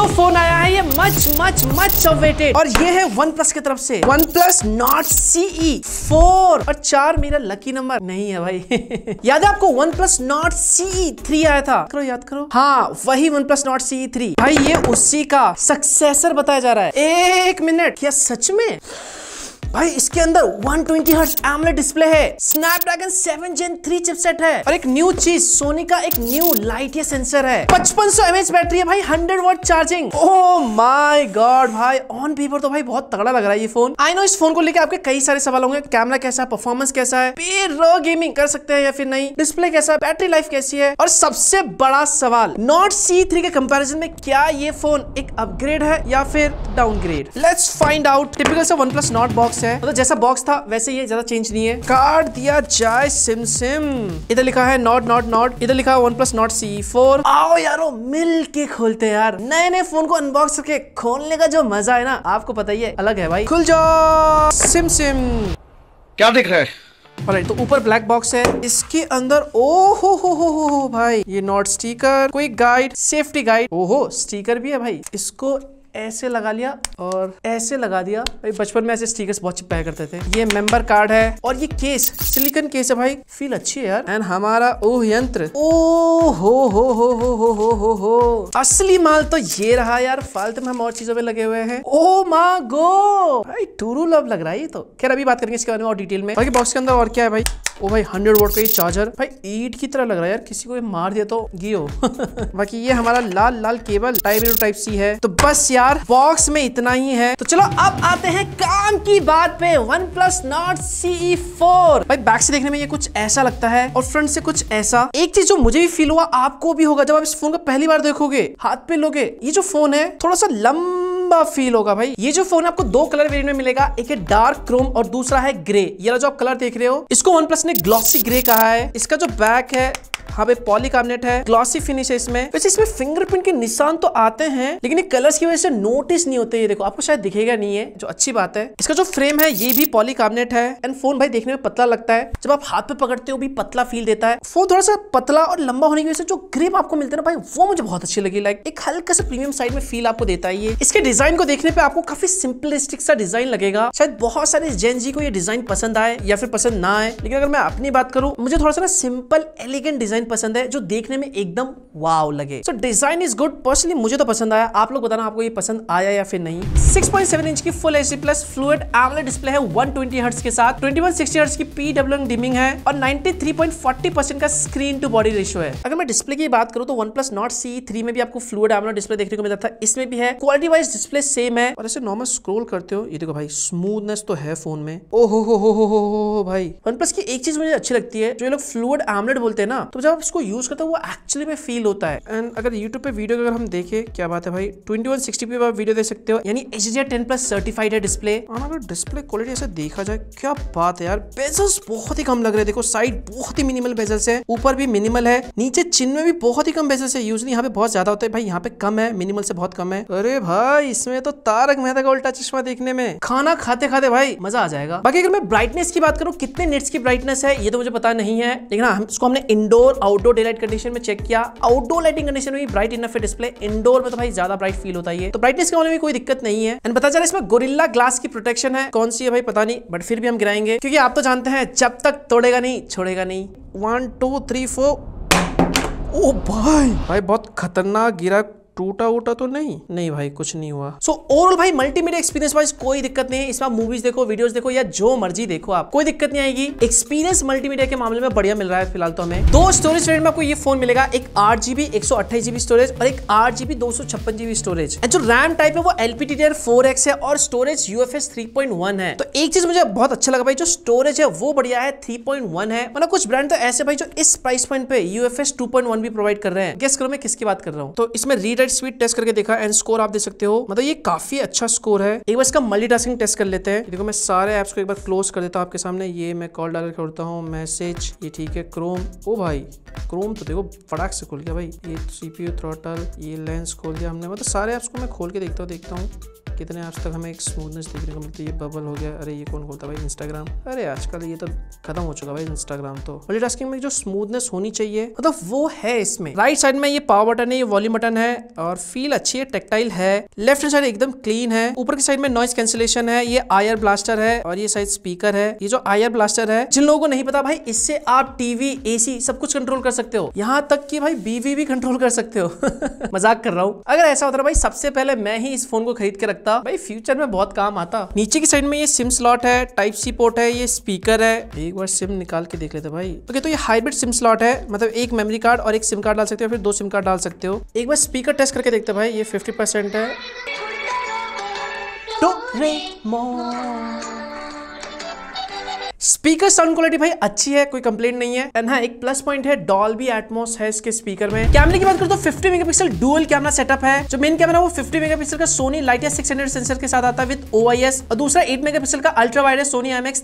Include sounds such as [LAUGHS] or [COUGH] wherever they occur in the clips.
जो फोन आया है ये मच मच मच अवेटेड और ये है वन प्लस की तरफ से one plus Nord CE four और चार मेरा लकी नंबर नहीं है भाई [LAUGHS] याद है आपको one plus Nord CE three आया था करो याद करो हाँ वही one plus Nord CE three भाई ये उसी का सक्सेसर बताया जा रहा है एक मिनट क्या सच में भाई इसके अंदर 120 ट्वेंटी हर्ट एमलेट डिस्प्ले है स्नैपड्रैगन 7 जेन 3 चिपसेट है और एक न्यू चीज सोनी का एक न्यू लाइट ये सेंसर है 5500 सौ एमएच बैटरी है भाई 100 watt charging oh my god भाई ऑन पेपर तो भाई बहुत तगड़ा लग रहा है ये फोन आई नो इस फोन को लेकर आपके कई सारे सवाल होंगे कैमरा कैसा है परफॉर्मेंस कैसा है फिर गेमिंग कर सकते हैं या फिर नहीं डिस्प्ले कैसा है बैटरी लाइफ कैसी है और सबसे बड़ा सवाल नॉट सी थ्री के कंपेरिजन में क्या ये फोन एक अपग्रेड है या फिर downgrade let's find out typical से one plus Nord box box है मतलब जैसा बॉक्स था वैसे ये ज्यादा चेंज नहीं है कार्ड दिया जाए सिम सिम इधर लिखा है नॉट नॉट नॉट इधर लिखा है one plus Nord C four आओ यारो मिल के खोलते यार नए नए फोन को अनबॉक्स करके खोलने का जो मजा है ना आपको पता ही है अलग है भाई खुल जाओ सिम सिम क्या दिख रहा है राइट तो ऊपर ब्लैक बॉक्स है इसके अंदर ओ हो हो हो हो भाई ये नॉट स्टिकर कोई गाइड सेफ्टी गाइड ओहो स्टिकर भी है भाई इसको ऐसे लगा लिया और ऐसे लगा दिया भाई बचपन में ऐसे स्टिकर्स बहुत चिपकाया करते थे ये मेंबर कार्ड है और ये केस सिलिकन केस है भाई फील अच्छी है यार एंड हमारा ओह यंत्र ओ हो हो हो हो हो हो हो हो असली माल तो ये रहा यार फालतू में हम और चीजों में लगे हुए हैं ओ मा गो भाई टूरू लव लग रहा है ये तो खैर अभी बात करेंगे इसके बारे में और डिटेल में बाकी बॉक्स के अंदर और क्या है भाई ओ भाई हंड्रेड वोट का ये चार्जर भाई ईट की तरह लग रहा है यार किसी को मार दे तो गियो [LAUGHS] बाकी ये हमारा लाल लाल cable type A to type C है तो बस यार यार बॉक्स में इतना ही है तो चलो अब आते हैं काम की बात पे one plus Nord C four भाई बैक से देखने में ये कुछ ऐसा लगता है और फ्रंट से कुछ ऐसा एक चीज जो मुझे भी फील हुआ आपको भी होगा जब आप इस फोन को पहली बार देखोगे हाथ पे लोगे ये जो फोन है थोड़ा सा लंबा फील होगा भाई ये जो फोन आपको दो कलर वेरिएंट में मिलेगा एक है डार्क क्रोम और दूसरा है ग्रे ये जो आप कलर देख रहे हो इसको वन प्लस ने ग्लॉसी ग्रे कहा है इसका जो बैक है हाँ भाई पॉलीकार्बोनेट है ग्लॉसी फिनिश है इसमें वैसे इसमें फिंगरप्रिंट के निशान तो आते हैं लेकिन ये कलर्स की वजह से नोटिस नहीं होते ये देखो आपको शायद दिखेगा नहीं है जो अच्छी बात है इसका जो फ्रेम है ये भी पॉलीकार्बोनेट है एंड फोन भाई देखने में पतला लगता है जब आप हाथ पे पकड़ते हो भी पतला फील देता है फोन थोड़ा सा पतला और लंबा होने की वजह से जो ग्रिप आपको मिलते ना भाई वो मुझे बहुत अच्छी लगी लाइक एक हल्का सा प्रीमियम साइड में फील आपको देता है ये इसके डिजाइन को देखने पर आपको काफी सिंपलिस्टिक सा डिजाइन लगेगा शायद बहुत सारे जेन जी को ये डिजाइन पसंद आए या फिर पसंद ना आए लेकिन अगर मैं अपनी बात करूँ मुझे थोड़ा सा ना सिंपल एलिगेंट डिजाइन डिजाइन पसंद है जो देखने में एकदम वाव लगे so design is good personally मुझे तो पसंद आया आप लोग बताना आपको ये पसंद आया या फिर नहीं 6.7 इंच की full H plus fluid AMOLED display है 120 हर्ट्स के साथ 2160 हर्ट्स की पीडब्ल्यूएम डिमिंग है और 93.40 परसेंट का स्क्रीन टू बॉडी रेशियो है अगर मैं डिस्प्ले की बात करूँ तो one plus Nord C three में भी आपको फ्लूड एमलेट डिस्प्ले देखने को मिलता था इसमें भी है क्वालिटी वाइज डिस्प्ले सेम है और ऐसे नॉर्मल स्क्रोल करते हो ये देखो भाई स्मूथनेस तो है फोन में ओ हो हो हो हो हो भाई वन प्लस की एक चीज मुझे अच्छी लगती है जो ये लोग फ्लूड एमलेट बोलते हैं ना तो तो जब आप इसको यूज़ करते हो वो एक्चुअली में फील होता है एंड अगर यूट्यूब पे वीडियो अगर हम देखें क्या बात है भाई ट्वेंटी वन सिक्सटी पे आप वीडियो देख सकते हो यानी H D ten plus certified है डिस्प्ले और अगर डिस्प्ले क्वालिटी ऐसे देखा जाए क्या बात है यार बेजल्स बहुत ही कम लग रहे देखो साइड बहुत ही मिनिमल बेजल्स है ऊपर भी मिनिमल है नीचे चिन्ह में भी बहुत ही कम बेजल्स है यूजली यहाँ पे बहुत ज्यादा होता है भाई यहाँ पे कम है मिनिमल से बहुत कम है अरे भाई इसमें तो तारक मेहता का उल्टा चश्मा देखने में खाना खाते खाते भाई मजा आ जाएगा बाकी अगर मैं ब्राइटनेस की बात करूँ कितने नेट्स की ब्राइटनेस है ये तो मुझे पता नहीं है लेकिन हाँ इसको हमने indoor indoor outdoor day condition में चेक किया आउटडोर लाइटिंग कंडीशन में ब्राइट इनफ है डिस्प्ले इंडोर में तो भाई ज्यादा ब्राइट फील होता है तो ब्राइटनेस के मामले में कोई दिक्कत नहीं है एंड पता चला इसमें गोरिल्ला ग्लास की प्रोटेक्शन है कौन सी है भाई पता नहीं बट फिर भी हम गिराएंगे क्योंकि आप तो जानते हैं जब तक तोड़ेगा नहीं छोड़ेगा नहीं वन टू थ्री फोर ओ भाई भाई बहुत खतरनाक गिरा टूटा वूटा तो नहीं नहीं भाई कुछ नहीं हुआ सो so, ओवरऑल भाई मल्टीमीडिया एक्सपीरियंस वाइज कोई दिक्कत नहीं है इसमें मूवीज देखो वीडियो देखो या जो मर्जी देखो आप कोई दिक्कत नहीं आएगी एक्सपीरियंस मल्टीमीडिया के मामले में बढ़िया मिल रहा है फिलहाल तो हमें दो स्टोरेज में आपको ये फोन मिलेगा एक आठ जीबी एक सौ अट्ठाईस जीबी स्टोरेज और एक आठ जीबी दो सौ छप्पन जीबी स्टोरेज जो रैम टाइप है वो एलपीटी टी फोर एक्स है और storage UFS three point one है तो एक चीज मुझे बहुत अच्छा लगा भाई जो स्टोरेज है वो बढ़िया है थ्री पॉइंट वन है मतलब कुछ ब्रांड तो ऐसे भाई जो इस प्राइस पॉइंट पे यूएफएस टू पॉइंट वन भी प्रोवाइड कर रहे हैं गेस करो मैं किसकी बात कर रहा हूँ तो इसमें रीड एक स्वीट टेस्ट करके देखा एंड स्कोर आप देख सकते हो मतलब ये काफी अच्छा स्कोर है एक बार इसका मल्टीटास्किंग टेस्ट कर लेते हैं देखो मैं सारे ऐप्स को एक बार क्लोज कर देता हूँ आपके सामने ये मैं कॉल डाल करता हूँ मैसेज ये ठीक है क्रोम ओ भाई क्रोम तो देखो फटाक से खोल गया भाई ये सीपीयू थ्रोटल ये लेंस खोल दिया हमने मतलब सारे ऐप्स को मैं खोल के देखता हूँ देखता हूँ कितने आज तक हमें एक स्मूथनेस देखने को मिलती है बबल तो हो गया अरे ये कौन बोलता भाई इंस्टाग्राम अरे आजकल ये तो खत्म हो चुका भाई इंस्टाग्राम तो मल्टीटास्किंग में जो स्मूथनेस होनी चाहिए मतलब वो है इसमें राइट साइड में ये पावर बटन है ये वॉल्यूम बटन है और फील अच्छी है टेक्टाइल है लेफ्ट साइड एकदम क्लीन है ऊपर की साइड में नॉइस कैंसिलेशन है ये आयर ब्लास्टर है और ये साइड स्पीकर है ये जो आयर ब्लास्टर है जिन लोगों को नहीं पता भाई इससे आप टीवी एसी सब कुछ कंट्रोल कर सकते हो यहाँ तक कि भाई बीवी भी कंट्रोल कर सकते हो [LAUGHS] मजाक कर रहा हूँ अगर ऐसा होता भाई सबसे पहले मैं ही इस फोन को खरीद के रखता था भाई फ्यूचर में बहुत काम आता नीचे की साइड में ये सिम स्लॉट है टाइप सी पोर्ट है ये स्पीकर है एक बार सिम निकाल के देख लेते भाई ओके तो ये हाइब्रिड सिम स्लॉट है मतलब एक मेमोरी कार्ड और एक सिम कार्ड डाल सकते हो फिर दो सिम कार्ड डाल सकते हो एक बार स्पीकर टेस्ट करके देखते भाई ये फिफ्टी है स्पीकर साउंड क्वालिटी भाई अच्छी है कोई कंप्लेन नहीं है एंड हाँ एक प्लस पॉइंट है भी एटमोस है इसके स्पीकर में कैमरे की बात करें तो 50 मेगापिक्सल डुअल कैमरा सेटअप है जो मेन कैमरा वो 50 मेगापिक्सल का सोनी लाइट या सिक्स सेंसर के साथ आता है विद ओआईएस और दूसरा 8 मेगापिक्सल का अल्ट्रा वाइड है सोनी एम एक्स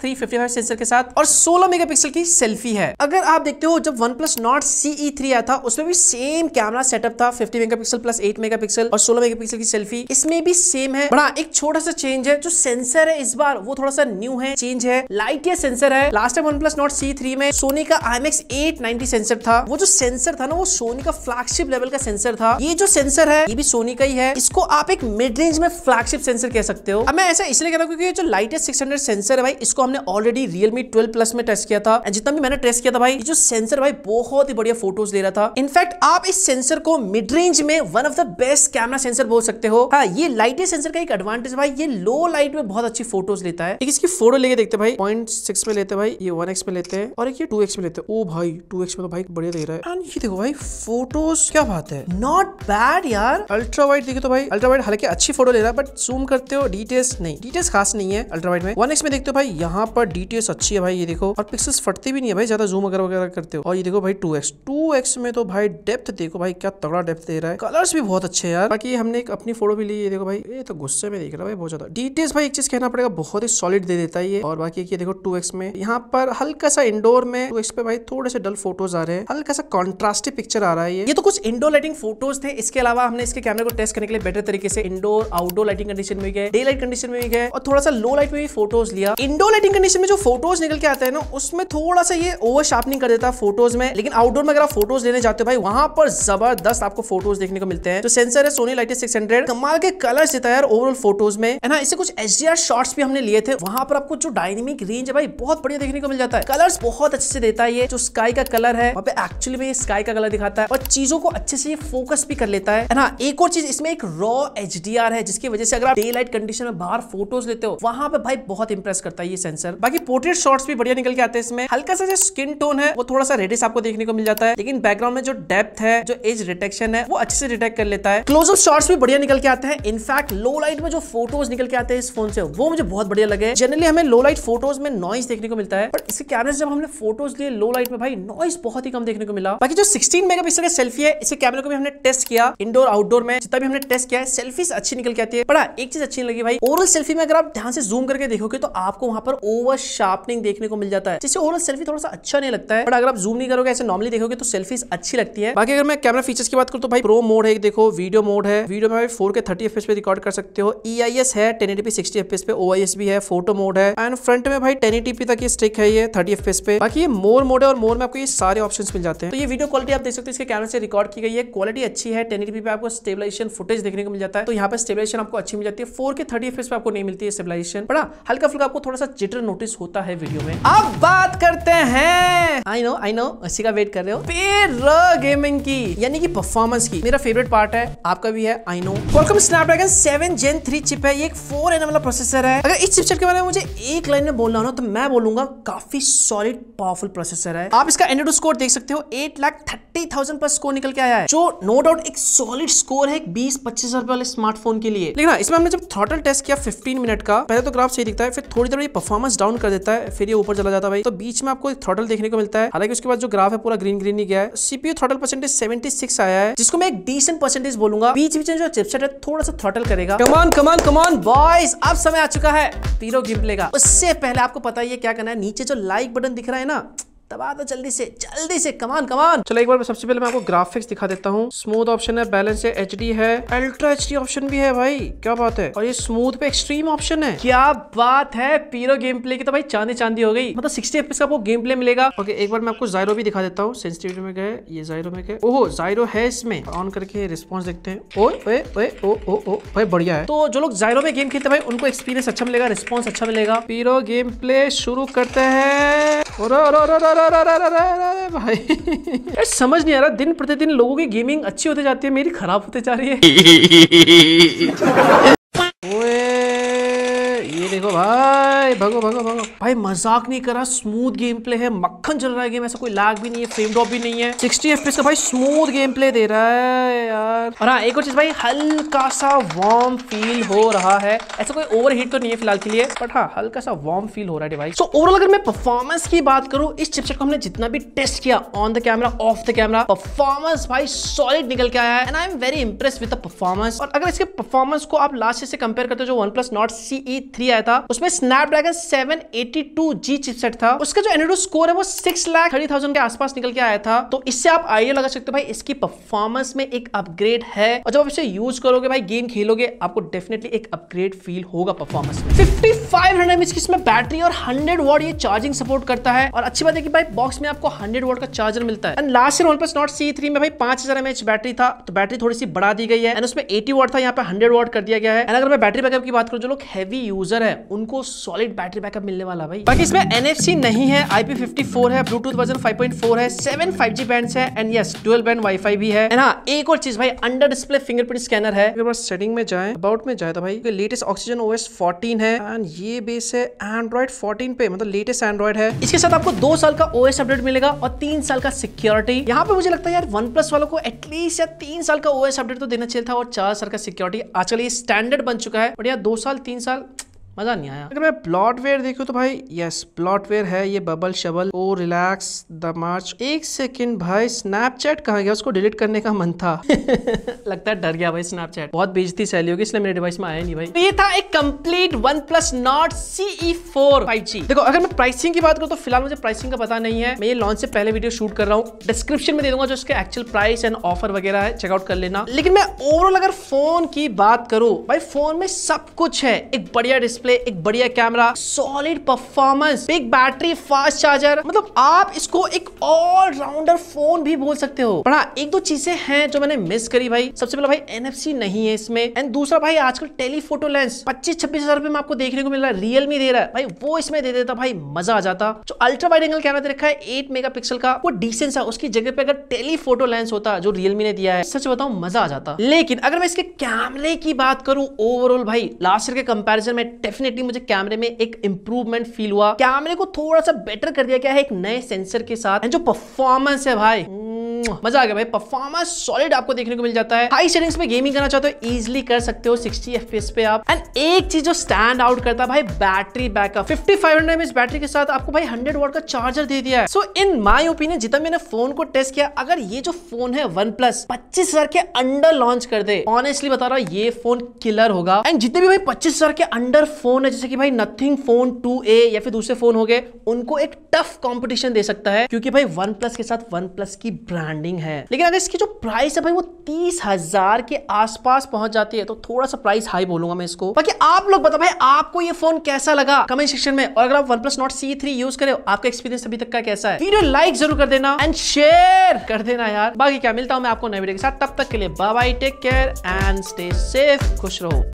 सेंसर के साथ और सोलह मेगा की सेल्फी है अगर आप देखते हो जब one plus Nord CE three आया था उसमें भी सेम कैमरा सेटअप था fifty megapixel plus eight megapixel और सोलह मेगा पिक्सल की सेल्फी इसमें भी सेम है बड़ा एक छोटा सा चेंज है जो सेंसर है इस बार वो थोड़ा सा न्यू है चेंज है लाइट या सेंसर है last time one plus Nord C three में सोनी का I X eight ninety sensor था वो जो सेंसर था ना वो सोनी का फ्लैगशिप लेवल का सेंसर था ये जो सेंसर है ये भी सोनी का ही है इसको आप एक मिड रेंज में फ्लैगशिप सेंसर कह सकते हो अब मैं ऐसा इसलिए कह रहा हूँ क्योंकि जो लाइटेस्ट सिक्स सेंसर है भाई इसको हमने ऑलरेडी रियलमी ट्वेल्व प्लस में टेस्ट किया था जितना भी मैंने टेस्ट किया था भाई जो सेंसर भाई बहुत ही बढ़िया फोटोज दे रहा था इनफैक्ट आप इस सेंसर को मिड रेंज में one of the best camera sensor बोल सकते हो हाँ ये लाइटेस्ट सेंसर का एक एडवांटेज भाई ये लो लाइट में बहुत अच्छी फोटोज लेता है एक इसकी फोटो लेके देखते भाई पॉइंट सिक्स में लेते भाई ये वन एक्स में लेते हैं और एक ये टू एक्स में लेते हैं ओ भाई टू एक्स में तो भाई बढ़िया दे रहा है एंड ये देखो भाई फोटोज क्या बात है नॉट बैड यार अल्ट्रा वाइट देखो तो भाई अल्ट्रा वाइट हल्के अच्छी फोटो ले रहा है बट जूम करते हो डिटेल्स नहीं डिटेल्स खास नहीं है अल्ट्रा वाइट में वन एक्स में देखते हो भाई यहाँ पर डिटेल्स अच्छी है भाई ये देखो और पिक्सल्स फटते भी नहीं है भाई ज्यादा जूम वगैरह वगैरह करते हो और ये देखो भाई टू एक्स टू एक्स में तो भाई डेप्थ देखो भाई क्या तगड़ा डेप्थ दे रहा है कलर्स भी बहुत अच्छे यार बाकी हमने एक अपनी फोटो भी ली ये देखो भाई ये तो गुस्से में देख रहा है भाई बहुत ज्यादा डिटेल्स भाई एक चीज कहना पड़ेगा बहुत ही सॉलिड दे देता है ये और बाकी ये देखो टू पिक्चर्स में यहाँ पर हल्का सा इंडोर में तो इस पे भाई थोड़े से डल फोटोज आ रहे हैं हल्का सा कॉन्ट्रास्टिव पिक्चर आ रहा है ये ये तो कुछ इंडोर लाइटिंग फोटोज थे इसके अलावा हमने इसके कैमरे को टेस्ट करने के लिए बेटर तरीके से इंडोर आउटडोर लाइटिंग कंडीशन में गए डे लाइट कंडीशन में भी गए और थोड़ा सा लो लाइट में भी फोटोज लिया इंडोर लाइटिंग कंडीशन में जो फोटोज निकल के आते हैं ना उसमें थोड़ा सा ये ओवर शार्पनिंग कर देता है फोटोज में लेकिन आउटडोर में अगर आप फोटोज लेने जाते हो भाई वहां पर जबरदस्त आपको फोटोज देखने को मिलते हैं जो तो सेंसर है सोनी लाइट सिक्स हंड्रेड कमाल के कलर देता है यार ओवरऑल फोटोज में है हाँ, ना इसे कुछ एच डी शॉट्स भी हमने लिए थे वहां पर आपको जो डायनेमिक रेंज है भाई बहुत बढ़िया देखने को मिल जाता है कलर बहुत अच्छे से देता है ये जो स्काई का कलर है वहाँ पे एक्चुअली में स्काई का कलर दिखाता है और चीजों को अच्छे से फोकस भी कर लेता है ना हाँ, एक और चीज इसमें एक रॉ एच है जिसकी वजह से अगर आप डे लाइट कंडीशन में बाहर फोटोज लेते हो वहां पे भाई बहुत इंप्रेस करता है ये सेंसर बाकी पोर्ट्रेट शॉट्स भी बढ़िया निकल के आते हैं इसमें हल्का सा जो स्किन टोन है वो थोड़ा सा रेडिस आपको देखने को मिल जाता है लेकिन बैकग्राउंड में जो डेप्थ है जो एज डिटेक्शन है वो अच्छे से डिटेक्ट कर लेता है क्लोजअप शॉर्ट्स भी बढ़िया निकल के आते हैं इनफैक्ट लो लाइट में जो फोटोज निकल के आते हैं इस फोन से वो मुझे बहुत बढ़िया लगे जनरली हमें लो लाइट फोटोज में नॉइस नॉइस देखने को मिलता है पर इसके कैमरे से जब हमने फोटोज लिए लो लाइट में भाई नॉइस बहुत ही कम देखने को मिला बाकी जो 16 मेगापिक्सल का सेल्फी है इसके कैमरे को भी हमने टेस्ट किया इंडोर आउटडोर में जितना भी हमने टेस्ट किया है सेल्फीज अच्छी निकल के आती है बड़ा हाँ, एक चीज अच्छी लगी भाई ओवरऑल सेल्फी में अगर आप ध्यान से जूम करके देखोगे तो आपको वहां पर ओवर शार्पनिंग देखने को मिल जाता है जिससे ओवरऑल सेल्फी थोड़ा सा अच्छा नहीं लगता है बट अगर आप जूम नहीं करोगे ऐसे नॉर्मली देखोगे तो सेल्फीज अच्छी लगती है बाकी अगर मैं कैमरा फीचर्स की बात करूँ तो भाई प्रो मोड है देखो वीडियो मोड है वीडियो में फोर के थर्टी एफ पे रिकॉर्ड कर सकते हो ई आई एस है ten eighty P sixty F पे ओ आई एस भी है फोटो मोड है एंड फ्रंट में भाई टेन तक ये स्टिक है ये थर्टी एफ पे बाकी ये मोर मोड है और मोर में आपको ये सारे ऑप्शन मिल जाते हैं तो ये वीडियो क्वालिटी आप देख सकते हो इसके कैमरे से रिकॉर्ड की गई है क्वालिटी अच्छी है टेन पे आपको स्टेबलाइजेशन फुटेज देखने को मिल जाता है तो यहाँ पर स्टेबलाइजेशन आपको अच्छी मिल जाती है फोर के थर्टी एफ पे आपको नहीं मिलती है स्टेबलाइजेशन बड़ा हल्का फुल्का आपको थोड़ा सा जिटर नोटिस होता है वीडियो में अब बात करते हैं आई नो आई नो इसी का वेट कर रहे हो पेर गेमिंग की यानी कि परफॉर्मेंस की मेरा फेवरेट पार्ट है आपका भी है I know welcome Snapdragon seven Gen three chip है ये एक फोर एन वाला प्रोसेसर है अगर इस चिपसेट के बारे में मुझे एक लाइन में बोलना हो तो मैं मैं बोलूंगा काफी सॉलिड पावरफुल प्रोसेसर है आप इसका एंड्रॉइड स्कोर देख सकते हो एट लाख थर्टी थाउजेंड पर स्कोर निकल के आया है जो नो डाउट एक सॉलिड स्कोर है बीस पच्चीस हजार वाले स्मार्टफोन के लिए लेकिन हाँ, इसमें हमने जब थ्रॉटल टेस्ट किया फिफ्टीन मिनट का पहले तो ग्राफ सही दिखता है फिर थोड़ी देर ये परफॉर्मेंस डाउन कर देता है फिर ये ऊपर चला जाता है तो बीच में आपको थ्रॉटल देखने को मिलता है हालांकि उसके बाद जो ग्राफ है पूरा ग्रीन ग्रीन ही गया है CPU throttle percentage seventy six आया है जिसको मैं एक डिसेंट परसेंटेज बोलूंगा बीच बीच में जो चिपसेट है थोड़ा सा थ्रॉटल करेगा कमान कमान कमान बॉयज अब समय आ चुका है तीनों गिम्पले का उससे पहले आपको पता ही लिए क्या करना है नीचे जो लाइक बटन दिख रहा है ना दबा दो जल्दी से जल्दी से कमान कमान चलो एक बार मैं सबसे पहले मैं आपको ग्राफिक्स दिखा देता हूँ स्मूथ ऑप्शन है बैलेंस है एच है अल्ट्रा एच ऑप्शन भी है भाई क्या बात है और ये स्मूथ पे एक्सट्रीम ऑप्शन है क्या बात है पीरो गेम प्ले की तो भाई चांदी चांदी हो गई मतलब सिक्सटी एफ का गेम प्ले मिलेगा ओके एक बार मैं आपको जायरो भी दिखा देता हूँ सेंसिटिविटी में गए ये जायरो में गए ओहो जायरो है इसमें ऑन करके रिस्पॉन्स देखते हैं ओ ए ओ ओ ओ भाई बढ़िया है तो जो लोग जायरो में गेम खेलते भाई उनको एक्सपीरियंस अच्छा मिलेगा रिस्पॉन्स अच्छा मिलेगा पीरो गेम प्ले शुरू करते हैं भाई समझ नहीं आ रहा दिन प्रतिदिन लोगों की गेमिंग अच्छी होती जाती है मेरी खराब होते जा रही है ओए ये देखो भाई है भगो भगो भगो भाई मजाक नहीं कर रहा स्मूथ गेम प्ले है मक्खन चल रहा है गेम ऐसा कोई लैग भी नहीं है फ्रेम ड्रॉप भी नहीं है सिक्सटी एफ का भाई स्मूथ गेम प्ले दे रहा है यार और हाँ एक और चीज भाई हल्का सा वार्म फील हो रहा है ऐसा कोई ओवर तो नहीं है फिलहाल के लिए बट हाँ हल्का सा वार्म फील हो रहा है डिवाइस सो ओवरऑल अगर मैं परफॉर्मेंस की बात करूँ इस चिपसेट को हमने जितना भी टेस्ट किया on the camera off the camera performance भाई सॉलिड निकल के आया है and I am very impress with the performance और अगर इसके परफॉर्मेंस को आप लास्ट से कंपेयर करते हो जो one plus Nord CE three आया था उसमें स्नैप स्नैपड्रैगन 782 जी चिपसेट था उसका जो एनडो स्कोर है वो सिक्स लाख थर्टी थाउजेंड के आसपास निकल के आया था तो इससे आप आइडिया लगा सकते हो भाई इसकी परफॉर्मेंस में एक अपग्रेड है और जब आप इसे यूज करोगे भाई गेम खेलोगे आपको डेफिनेटली एक अपग्रेड फील होगा परफॉर्मेंस में फिफ्टी फाइव हंड्रेड की इसमें बैटरी और हंड्रेड वॉट ये चार्जिंग सपोर्ट करता है और अच्छी बात है कि भाई बॉक्स में आपको हंड्रेड वॉट का चार्जर मिलता है and last year one Nord C three में भाई पांच हजार एमएच बैटरी था तो बैटरी थोड़ी सी बढ़ा दी गई है एंड उसमें एटी वॉट था यहाँ पे हंड्रेड वॉट कर दिया गया है एंड अगर मैं बैटरी बैकअप की बात करूँ जो लोग हैवी यूजर है उनको सॉलिड सॉलिड बैटरी बैकअप मिलने वाला भाई बाकी इसमें एनएफसी नहीं है IP54 है ब्लूटूथ वर्जन 5.4 है सेवन 5G बैंड है and yes twelve band WiFi भी है एंड हाँ एक और चीज भाई अंडर डिस्प्ले फिंगरप्रिंट स्कैनर है सेटिंग में जाए अबाउट में जाए तो भाई लेटेस्ट ऑक्सीजन ओ एस है एंड ये बेस है एंड्रॉइड फोर्टीन पे मतलब लेटेस्ट एंड्रॉइड है इसके साथ आपको दो साल का ओ अपडेट मिलेगा और तीन साल का सिक्योरिटी यहाँ पे मुझे लगता है यार वन प्लस वालों को एटलीस्ट या तीन साल का ओ अपडेट तो देना चाहिए था और चार साल का सिक्योरिटी आजकल ये स्टैंडर्ड बन चुका है बट यार दो साल तीन साल मज़ा नहीं आया अगर मैं प्लॉटवेयर देखू तो भाई यस प्लॉटवेयर है ये बबल शबल ओ रिलैक्स द मार्च एक सेकेंड भाई स्नैपचैट कहा गया उसको डिलीट करने का मन था [LAUGHS] लगता है डर गया भाई स्नैपचैट बहुत बेजती सैली होगी इसलिए मेरे डिवाइस में आया नहीं भाई तो ये था एक complete one plus Nord CE four देखो अगर मैं प्राइसिंग की बात करूँ तो फिलहाल मुझे प्राइसिंग का पता नहीं है मैं ये लॉन्च से पहले वीडियो शूट कर रहा हूँ डिस्क्रिप्शन में दे दूंगा जो उसके एक्चुअल प्राइस एंड ऑफर वगैरह है चेकआउट कर लेना लेकिन मैं ओवरऑल अगर फोन की बात करूँ भाई फोन में सब कुछ है एक बढ़िया डिस्प्ले डिस्प्ले एक बढ़िया camera solid performance big battery fast charger मतलब आप इसको एक ऑलराउंडर फोन भी बोल सकते हो पर हाँ एक दो चीजें हैं जो मैंने मिस करी भाई सबसे पहले भाई एनएफसी नहीं है इसमें एंड दूसरा भाई आजकल टेलीफोटो लेंस पच्चीस छब्बीस हजार रुपए में आपको देखने को मिल रहा है रियलमी दे रहा है भाई वो इसमें दे देता भाई मजा आ जाता जो अल्ट्रा वाइड एंगल कैमरा दे रखा है एट मेगा का वो डिसेंस है उसकी जगह पे अगर टेलीफोटो लेंस होता जो रियलमी ने दिया है सच बताऊ मजा आ जाता लेकिन अगर मैं इसके कैमरे की बात करूं ओवरऑल भाई लास्ट ईयर के कंपेरिजन में डेफिनेटली मुझे कैमरे में एक इंप्रूवमेंट फील हुआ कैमरे को थोड़ा सा बेटर कर दिया गया है एक नए सेंसर के साथ एंड जो परफॉर्मेंस है भाई मजा आ गया भाई परफॉर्मेंस सॉलिड आपको देखने को मिल जाता है हाई सेटिंग्स में गेमिंग करना चाहते हो इजिली कर सकते हो 60 एफपीएस पे आप एंड एक चीज जो स्टैंड आउट करता है भाई battery backup fifty five hundred battery के साथ आपको भाई हंड्रेड वॉट का चार्जर दे दिया है सो इन माई ओपिनियन जितना मैंने फोन को टेस्ट किया अगर ये जो फोन है वन प्लस पच्चीस के अंडर लॉन्च कर दे ऑनेस्टली बता रहा हूँ ये फोन किलर होगा एंड जितने भी भाई पच्चीस के अंडर फोन है जैसे कि भाई नथिंग फोन टू या फिर दूसरे फोन हो गए उनको एक टफ कॉम्पिटिशन दे सकता है क्योंकि भाई वन के साथ वन की ब्रांड डिमांडिंग है लेकिन अगर इसकी जो प्राइस है भाई वो तीस हजार के आसपास पहुंच जाती है तो थोड़ा सा प्राइस हाई बोलूंगा मैं इसको बाकी आप लोग बताओ भाई आपको ये फोन कैसा लगा कमेंट सेक्शन में और अगर आप one plus Nord C three use करें आपका एक्सपीरियंस अभी तक का कैसा है वीडियो लाइक जरूर कर देना एंड शेयर कर देना यार बाकी क्या मिलता हूं मैं आपको नए वीडियो के साथ तब तक के लिए bye take care and stay safe खुश रहो